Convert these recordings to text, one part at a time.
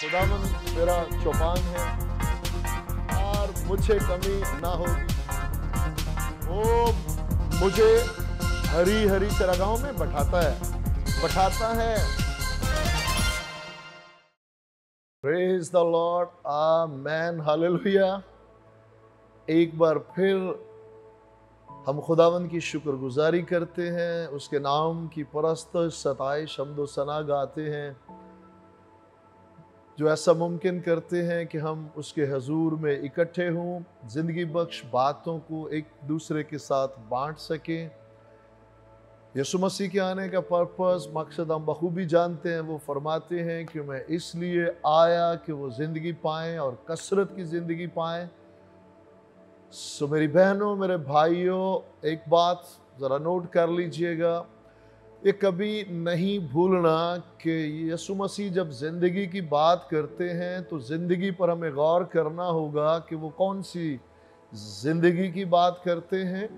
खुदावन मेरा चौपान है और मुझे कमी ना होगी वो मुझे हरी हरी चरागाह में बैठाता है बैठाता है the Lord amen hallelujah एक बार फिर हम खुदावन की शुक्रगुजारी करते हैं उसके नाम की परस्त सताए हमदो सना गाते हैं जो ऐसा मुमकिन करते हैं कि हम उसके हजूर में इकट्ठे हों ज़िंदगी बख्श बातों को एक दूसरे के साथ बांट सकें यसु मसीह के आने का पर्पस मकसद हम बखूबी जानते हैं वो फरमाते हैं कि मैं इसलिए आया कि वो ज़िंदगी पाएँ और कसरत की ज़िंदगी पाएँ सो मेरी बहनों मेरे भाइयों एक बात ज़रा नोट कर लीजिएगा ये कभी नहीं भूलना कि यसु मसीह जब ज़िंदगी की बात करते हैं तो ज़िंदगी पर हमें गौर करना होगा कि वो कौन सी ज़िंदगी की बात करते हैं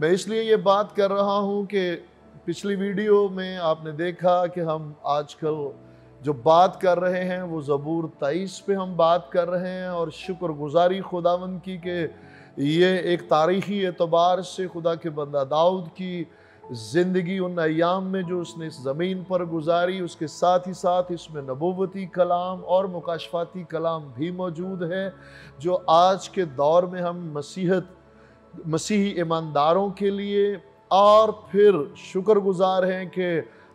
मैं इसलिए ये बात कर रहा हूँ कि पिछली वीडियो में आपने देखा कि हम आजकल जो बात कर रहे हैं वो ज़बूर तेईस पे हम बात कर रहे हैं और शुक्रगुजारी खुदावंद की कि ये एक तारीखी एतबार से खुदा के बंदा दाऊद की ज़िंदगी उन अयाम में जो उसने इस ज़मीन पर गुजारी उसके साथ ही साथ इसमें नबूवती कलाम और मुकाशफाती कलाम भी मौजूद है जो आज के दौर में हम मसीहत मसीही ईमानदारों के लिए और फिर शुक्रगुजार हैं कि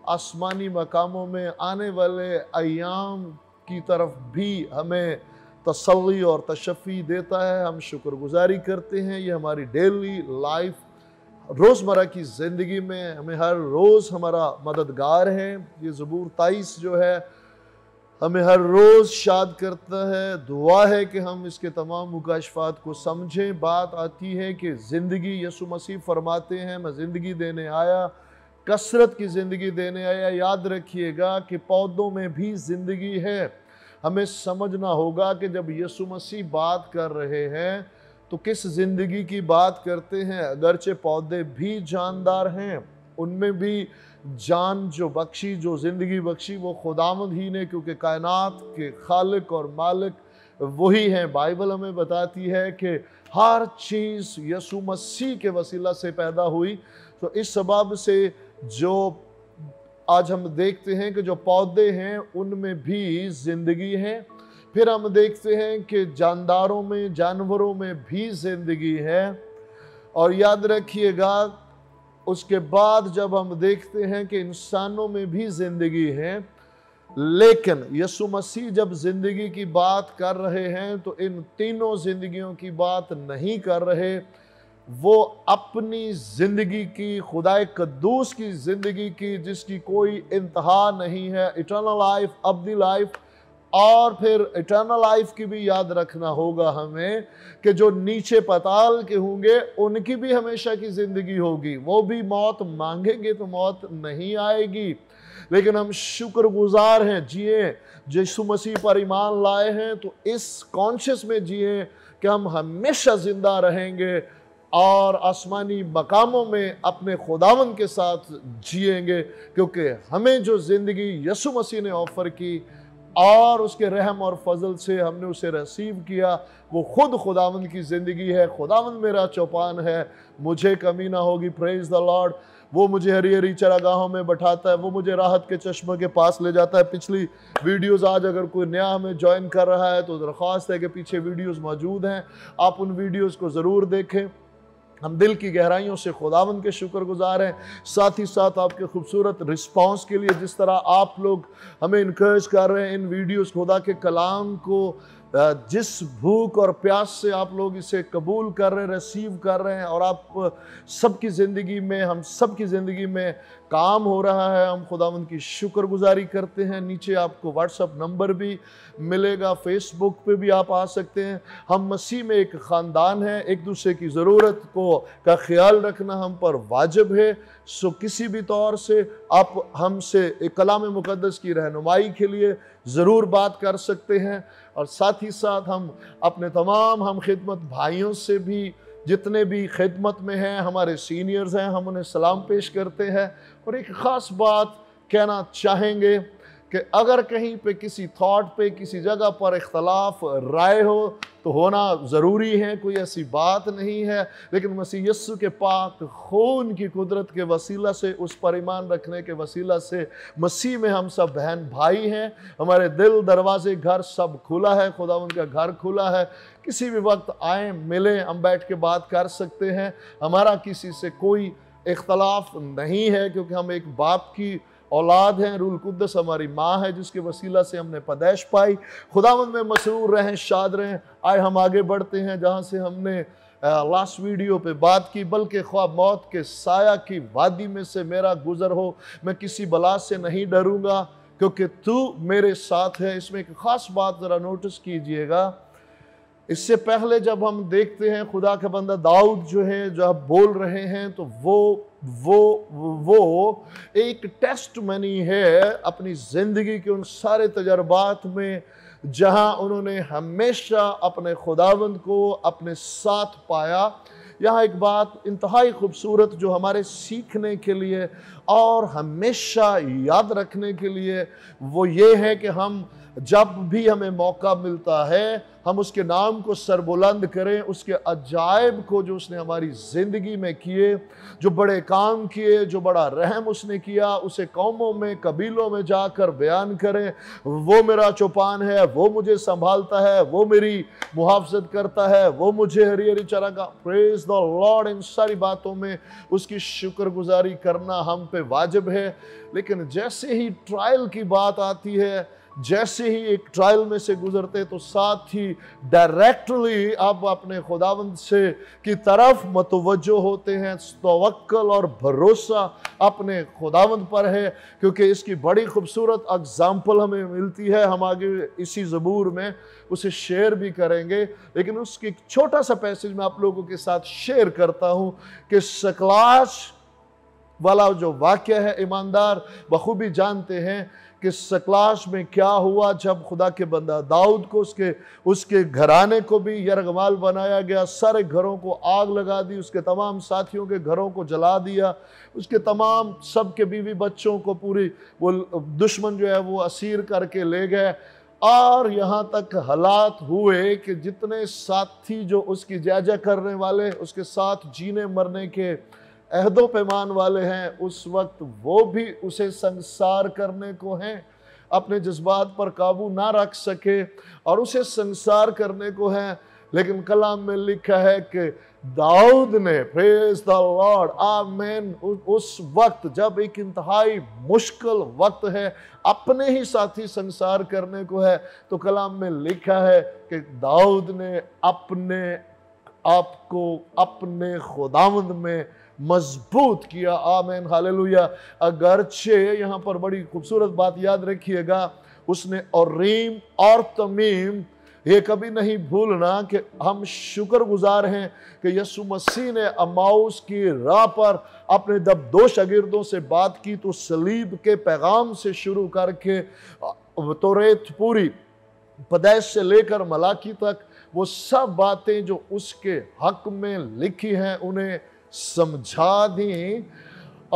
आसमानी मकामों में आने वाले अयाम की तरफ भी हमें तसली और तशफ़ी देता है हम शुक्रगुजारी करते हैं ये हमारी डेली लाइफ रोज़मर्रा की ज़िंदगी में हमें हर रोज़ हमारा मददगार है ये ज़बूर ताइस जो है हमें हर रोज़ शाद करता है दुआ है कि हम इसके तमाम मुकाशफात को समझें बात आती है कि ज़िंदगी यसु मसीह फरमाते हैं मैं ज़िंदगी देने आया कसरत की ज़िंदगी देने आया याद रखिएगा कि पौधों में भी ज़िंदगी है हमें समझना होगा कि जब यसु मसीह बात कर रहे हैं तो किस जिंदगी की बात करते हैं अगरचे पौधे भी जानदार हैं उनमें भी जान जो बख्शी जो ज़िंदगी बख्शी वो खुदामद ही ने क्योंकि कायनात के खालिक और मालिक वही हैं बाइबल हमें बताती है कि हर चीज़ यसु मसीह के वसीला से पैदा हुई तो इस सबब से जो आज हम देखते हैं कि जो पौधे हैं उनमें भी ज़िंदगी है फिर हम देखते हैं कि जानदारों में जानवरों में भी जिंदगी है और याद रखिएगा उसके बाद जब हम देखते हैं कि इंसानों में भी जिंदगी है लेकिन यसु मसीह जब जिंदगी की बात कर रहे हैं तो इन तीनों जिंदगियों की बात नहीं कर रहे वो अपनी ज़िंदगी की खुदाए कद्दूस की ज़िंदगी की जिसकी कोई इंतहा नहीं है इटर्नल लाइफ अबदी लाइफ और फिर इटर्नल लाइफ की भी याद रखना होगा हमें कि जो नीचे पताल के होंगे उनकी भी हमेशा की ज़िंदगी होगी वो भी मौत मांगेंगे तो मौत नहीं आएगी लेकिन हम शुक्रगुजार हैं जिए यीशु मसीह पर ईमान लाए हैं तो इस कॉन्शियस में जिए कि हम हमेशा ज़िंदा रहेंगे और आसमानी मकामों में अपने खुदावन के साथ जिएंगे क्योंकि हमें जो ज़िंदगी यसु मसीह ने ऑफ़र की और उसके रहम और फजल से हमने उसे रसीव किया वो खुद खुदावंद की ज़िंदगी है खुदावंद मेरा चौपान है मुझे कमी ना होगी प्रेज द लॉर्ड वो मुझे हरी हरी चरागाहों में बैठाता है वो मुझे राहत के चश्मे के पास ले जाता है पिछली वीडियोस आज अगर कोई नया हमें ज्वाइन कर रहा है तो दरख्वास्त है कि पीछे वीडियोस मौजूद हैं आप उन वीडियोस को ज़रूर देखें हम दिल की गहराइयों से खुदावन के शुक्र गुज़ार हैं साथ ही साथ आपके खूबसूरत रिस्पांस के लिए जिस तरह आप लोग हमें इनक्रेज कर रहे हैं इन वीडियोस खुदा के कलाम को जिस भूख और प्यास से आप लोग इसे कबूल कर रहे हैं रिसीव कर रहे हैं और आप सबकी ज़िंदगी में हम सब की ज़िंदगी में काम हो रहा है हम खुदावंद की शुक्रगुजारी करते हैं नीचे आपको व्हाट्सअप नंबर भी मिलेगा फेसबुक पे भी आप आ सकते हैं हम मसीह में एक ख़ानदान है एक दूसरे की ज़रूरत को का ख्याल रखना हम पर वाजिब है सो किसी भी तौर से आप हमसे कलाम मुकदस की रहनुमाई के लिए ज़रूर बात कर सकते हैं और साथ ही साथ हम अपने तमाम हम खिदमत भाइयों से भी जितने भी खिदमत में हैं हमारे सीनियर्स हैं हम उन्हें सलाम पेश करते हैं और एक ख़ास बात कहना चाहेंगे कि अगर कहीं पे किसी थॉट पे किसी जगह पर इख्तलाफ राय हो तो होना ज़रूरी है कोई ऐसी बात नहीं है लेकिन मसीह यस्सु के पाक खून की कुदरत के वसीला से उस पर ईमान रखने के वसीला से मसीह में हम सब बहन भाई हैं हमारे दिल दरवाजे घर सब खुला है खुदा उनका घर खुला है किसी भी वक्त आए मिलें हम बैठ के बात कर सकते हैं हमारा किसी से कोई इख्तलाफ नहीं है क्योंकि हम एक बाप की औलाद हैं रूल कुद्दस हमारी माँ है जिसके वसीला से हमने पदैश पाई खुदावंद में मसरूर रहें शाद रहें आए हम आगे बढ़ते हैं जहाँ से हमने लास्ट वीडियो पे बात की बल्कि ख्वाब मौत के साया की वादी में से मेरा गुज़र हो मैं किसी बला से नहीं डरूंगा क्योंकि तू मेरे साथ है इसमें एक ख़ास बात ज़रा नोटिस कीजिएगा इससे पहले जब हम देखते हैं खुदा का बंदा दाऊद जो है जो आप बोल रहे हैं तो वो वो वो एक टेस्ट मनी है अपनी ज़िंदगी के उन सारे तजर्बात में जहां उन्होंने हमेशा अपने खुदावंद को अपने साथ पाया यहाँ एक बात इंतहाई खूबसूरत जो हमारे सीखने के लिए और हमेशा याद रखने के लिए वो ये है कि हम जब भी हमें मौका मिलता है हम उसके नाम को सरबुलंद करें उसके अजायब को जो उसने हमारी ज़िंदगी में किए जो बड़े काम किए जो बड़ा रहम उसने किया उसे कौमों में कबीलों में जाकर बयान करें वो मेरा चौपान है वो मुझे संभालता है वो मेरी मुहाफ़त करता है वो मुझे हरी हरी का प्रेज द लॉर्ड इन सारी बातों में उसकी शुक्रगुजारी करना हम पे वाजिब है लेकिन जैसे ही ट्रायल की बात आती है जैसे ही एक ट्रायल में से गुजरते तो साथ ही डायरेक्टली आप अपने खुदावंद से की तरफ मतवजो होते हैं तोल और भरोसा अपने खुदावंद पर है क्योंकि इसकी बड़ी खूबसूरत एग्जाम्पल हमें मिलती है हम आगे इसी ज़बूर में उसे शेयर भी करेंगे लेकिन उसकी छोटा सा पैसेज मैं आप लोगों के साथ शेयर करता हूँ कि सकलाश वाला जो वाक्य है ईमानदार बखूबी जानते हैं कि सकलाश में क्या हुआ जब खुदा के बंदा दाऊद को उसके उसके घराने को भी यरगमाल बनाया गया सारे घरों को आग लगा दी उसके तमाम साथियों के घरों को जला दिया उसके तमाम सब के बीवी बच्चों को पूरी वो दुश्मन जो है वो असीर करके ले गए और यहाँ तक हालात हुए कि जितने साथी जो उसकी जय जय करने वाले उसके साथ जीने मरने के अहदो पैमान वाले हैं उस वक्त वो भी उसे संसार करने को हैं अपने जज्बात पर काबू ना रख सके और उसे संसार करने को है लेकिन कलाम में लिखा है कि दाऊद ने प्रेज द लॉर्ड आमेन उस वक्त जब एक इंतहाई मुश्किल वक्त है अपने ही साथी संसार करने को है तो कलाम में लिखा है कि दाऊद ने अपने आप को अपने खुदावंद में मजबूत किया आमेन हालेलुया अगरचे यहाँ पर बड़ी खूबसूरत बात याद रखिएगा उसने और रीम और तमीम ये कभी नहीं भूलना कि हम शुक्रगुजार हैं कि यसु मसीह ने अमाउस की राह पर अपने दब दो शगिर्दों से बात की तो सलीब के पैगाम से शुरू करके तो रेत पूरी पदैश से लेकर मलाकी तक वो सब बातें जो उसके हक में लिखी हैं उन्हें समझा दी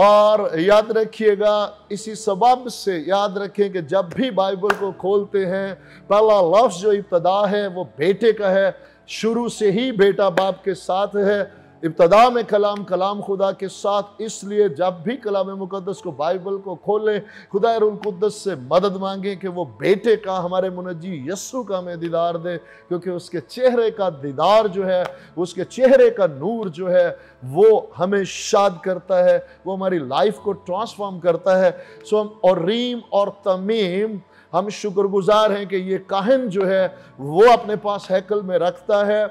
और याद रखिएगा इसी सबब से याद रखें कि जब भी बाइबल को खोलते हैं पहला लफ्ज़ जो इब्तदा है वो बेटे का है शुरू से ही बेटा बाप के साथ है इब्तदा में कलाम कलाम खुदा के साथ इसलिए जब भी कलाम मुकदस को बाइबल को खोलें खुदा रुलकुदस से मदद मांगें कि वो बेटे का हमारे मुनजी यस्सु का हमें दीदार दे क्योंकि उसके चेहरे का दीदार जो है उसके चेहरे का नूर जो है वो हमें शाद करता है वो हमारी लाइफ को ट्रांसफॉर्म करता है सो हम और रीम और तमीम हम शुक्रगुजार हैं कि ये काहन जो है वो अपने पास हैकल में रखता है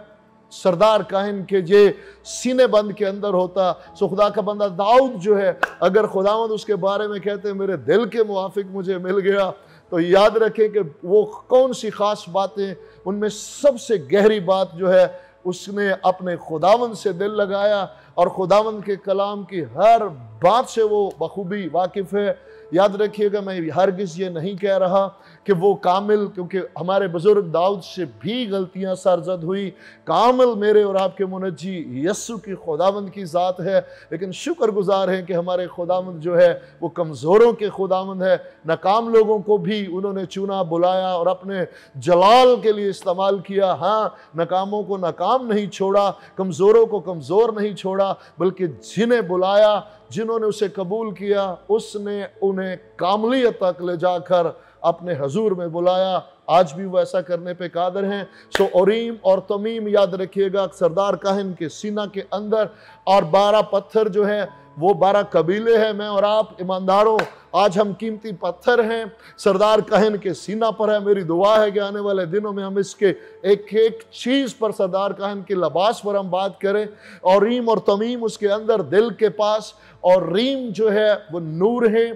सरदार काहिन के जे सीने बंद के अंदर होता सो खुदा का बंदा दाऊद जो है अगर खुदावंद उसके बारे में कहते हैं मेरे दिल के मुआफिक मुझे मिल गया तो याद रखें कि वो कौन सी ख़ास बातें उनमें सबसे गहरी बात जो है उसने अपने खुदावंद से दिल लगाया और खुदावंद के कलाम की हर बात से वो बखूबी वाकिफ़ है याद रखिएगा मैं किस ये नहीं कह रहा कि वो कामिल क्योंकि हमारे बुजुर्ग दाऊद से भी गलतियां सरजद हुई कामिल मेरे और आपके मुनजी यस्सु की खुदावंद की ज़ात है लेकिन शुक्रगुजार हैं कि हमारे खुदावंद जो है वो कमज़ोरों के खुदावंद है नाकाम लोगों को भी उन्होंने चुना बुलाया और अपने जलाल के लिए इस्तेमाल किया हाँ नाकामों को नाकाम नहीं छोड़ा कमज़ोरों को कमज़ोर नहीं छोड़ा बल्कि जिन्हें बुलाया जिन्होंने उसे कबूल किया उसने उन्हें कामलियत तक ले जाकर अपने हजूर में बुलाया आज भी वो ऐसा करने पे कादर हैं सो औरीम और तमीम याद रखिएगा सरदार काहिन के सीना के अंदर और बारह पत्थर जो है वो बारह कबीले हैं मैं और आप ईमानदारों आज हम कीमती पत्थर हैं सरदार कहन के सीना पर है मेरी दुआ है कि आने वाले दिनों में हम इसके एक एक चीज़ पर सरदार कहन के लबास पर हम बात करें और रीम और तमीम उसके अंदर दिल के पास और रीम जो है वो नूर है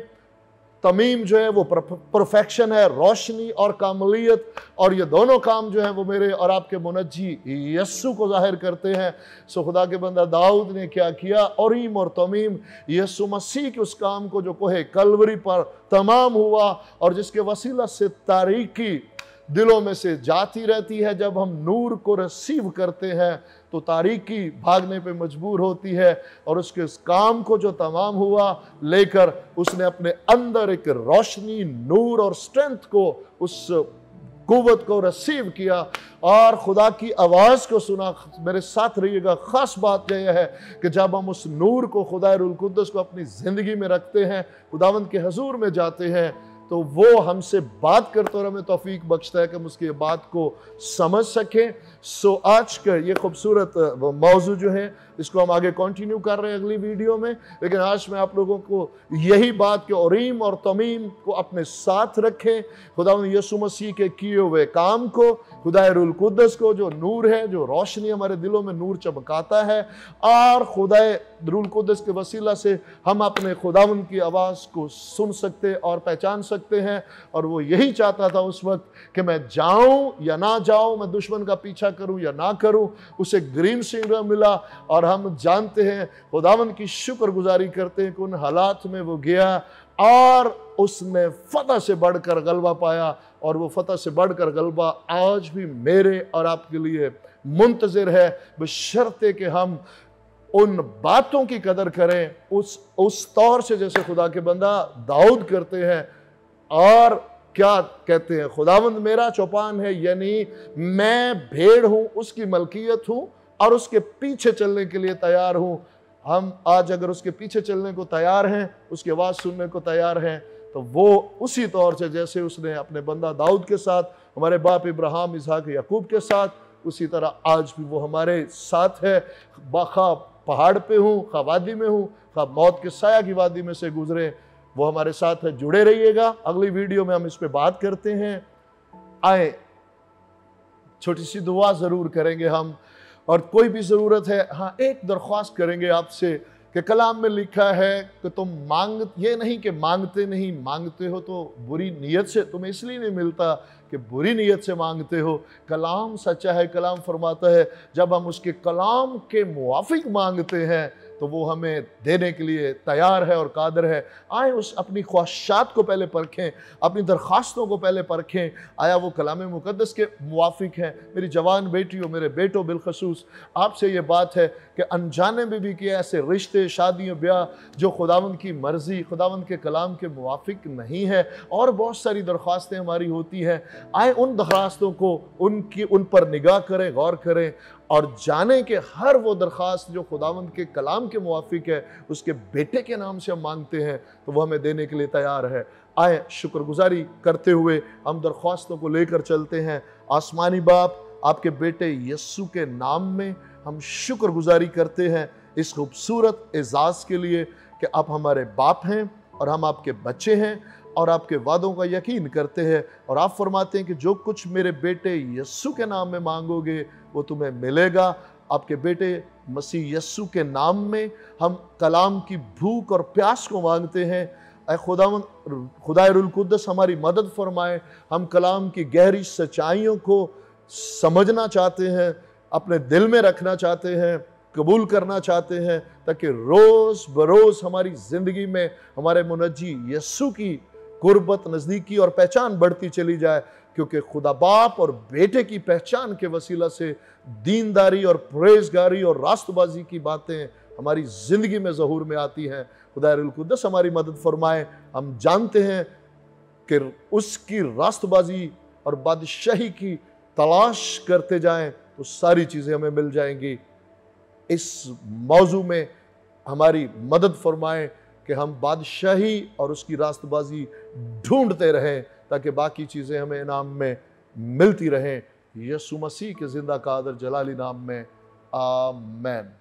तमीम जो है वो परफेक्शन है रोशनी और कामलियत और ये दोनों काम जो है वो मेरे और आपके मुनजी यस्सु को जाहिर करते हैं सो खुदा के बंदा दाऊद ने क्या किया औरीम और तमीम यस्सु मसीह के उस काम को जो कोहे कलवरी पर तमाम हुआ और जिसके वसीला से तारीखी दिलों में से जाती रहती है जब हम नूर को रिसीव करते हैं तो तारीकी भागने पे मजबूर होती है और उसके उस काम को जो तमाम हुआ लेकर उसने अपने अंदर एक रोशनी नूर और स्ट्रेंथ को उस कुत को रसीव किया और खुदा की आवाज़ को सुना मेरे साथ रहिएगा ख़ास बात यह है कि जब हम उस नूर को खुदा रुलकुदस को अपनी ज़िंदगी में रखते हैं खुदावंद के हजूर में जाते हैं तो वो हमसे बात करते और हमें तोफीक बख्शता है कि हम उसकी बात को समझ सकें सो आज का ये खूबसूरत मौजू जो है इसको हम आगे कंटिन्यू कर रहे हैं अगली वीडियो में लेकिन आज मैं आप लोगों को यही बात कि औरम और तमीम को अपने साथ रखें खुदा यसु मसीह के किए हुए काम को खुदा रुलकुदस को जो नूर है जो रोशनी हमारे दिलों में नूर चमकाता है और खुदा रुलकुदस के वसीला से हम अपने खुदा की आवाज़ को सुन सकते और पहचान सकते हैं और वो यही चाहता था उस वक्त कि मैं जाऊं या ना जाऊं मैं दुश्मन का पीछा करूं या ना करूं उसे ग्रीन सिग्नल मिला और और हम जानते हैं खुदावन की शुक्रगुजारी करते हैं कि उन हालात में वो गया और उसने फतह से बढ़कर गलबा पाया और वो फतह से बढ़कर गलबा आज भी मेरे और आपके लिए मुंतज़र है बशर्ते कि हम उन बातों की कदर करें उस उस तौर से जैसे खुदा के बंदा दाऊद करते हैं और क्या कहते हैं खुदावंद मेरा चौपान है यानी मैं भेड़ हूं उसकी मलकियत हूं और उसके पीछे चलने के लिए तैयार हूं हम आज अगर उसके पीछे चलने को तैयार हैं उसकी आवाज़ सुनने को तैयार हैं तो वो उसी तौर से जैसे उसने अपने बंदा दाऊद के साथ हमारे बाप इब्राहिम इसहाक यकूब के साथ उसी तरह आज भी वो हमारे साथ है बाखा पहाड़ पे हूँ खा वादी में हूँ खा मौत के साया की वादी में से गुजरे वो हमारे साथ है जुड़े रहिएगा अगली वीडियो में हम इस पर बात करते हैं आए छोटी सी दुआ ज़रूर करेंगे हम और कोई भी ज़रूरत है हाँ एक दरख्वास्त करेंगे आपसे कि कलाम में लिखा है कि तुम मांग ये नहीं कि मांगते नहीं मांगते हो तो बुरी नीयत से तुम्हें इसलिए नहीं मिलता कि बुरी नीयत से मांगते हो कलाम सच्चा है कलाम फरमाता है जब हम उसके कलाम के मुआफिक मांगते हैं तो वो हमें देने के लिए तैयार है और कादर है आए उस अपनी ख्वाहिशात को पहले परखें अपनी दरख्वास्तों को पहले परखें आया वो कलाम मुकदस के मुआफ़ हैं मेरी जवान बेटी और मेरे बेटों बिलखसूस आपसे ये बात है कि अनजाने में भी किए ऐसे रिश्ते शादियों ब्याह जो खुदावन की मर्ज़ी खुदावन के कलाम के मुआफ़ नहीं है और बहुत सारी दरख्वास्तें हमारी होती हैं आए उन दरख्वास्तों को उनकी उन पर निगाह करें गौर करें और जाने के हर वो दरख्वास्त जो खुदावंद के कलाम के मुआफिक है उसके बेटे के नाम से हम मांगते हैं तो वह हमें देने के लिए तैयार है आए शुक्रगुजारी करते हुए हम दरख्वास्तों को लेकर चलते हैं आसमानी बाप आपके बेटे यस्सु के नाम में हम शुक्रगुजारी करते हैं इस खूबसूरत एजाज़ के लिए कि आप हमारे बाप हैं और हम आपके बच्चे हैं और आपके वादों का यकीन करते हैं और आप फरमाते हैं कि जो कुछ मेरे बेटे यस्सु के नाम में मांगोगे वो तुम्हें मिलेगा आपके बेटे मसीह यस्सु के नाम में हम कलाम की भूख और प्यास को मांगते हैं अः खुदा खुदाकुदस हमारी मदद फरमाए हम कलाम की गहरी सच्चाइयों को समझना चाहते हैं अपने दिल में रखना चाहते हैं कबूल करना चाहते हैं ताकि रोज़ बरोज़ हमारी ज़िंदगी में हमारे मुनजी यस्सु की गुर्बत नज़दीकी और पहचान बढ़ती चली जाए क्योंकि खुदा बाप और बेटे की पहचान के वसीला से दीनदारी और परहेजगारी और रास्तबाजी की बातें हमारी ज़िंदगी में जहूर में आती हैं खुदादस हमारी मदद फरमाए हम जानते हैं कि उसकी रास्तबाजी और बादशाही की तलाश करते जाएं तो सारी चीज़ें हमें मिल जाएंगी इस मौजू में हमारी मदद फरमाएं कि हम बादशाही और उसकी रास्तबाजी ढूंढते रहें ताकि बाकी चीज़ें हमें इनाम में मिलती रहें यसु मसीह के ज़िंदा कादर जलाली नाम में आमैन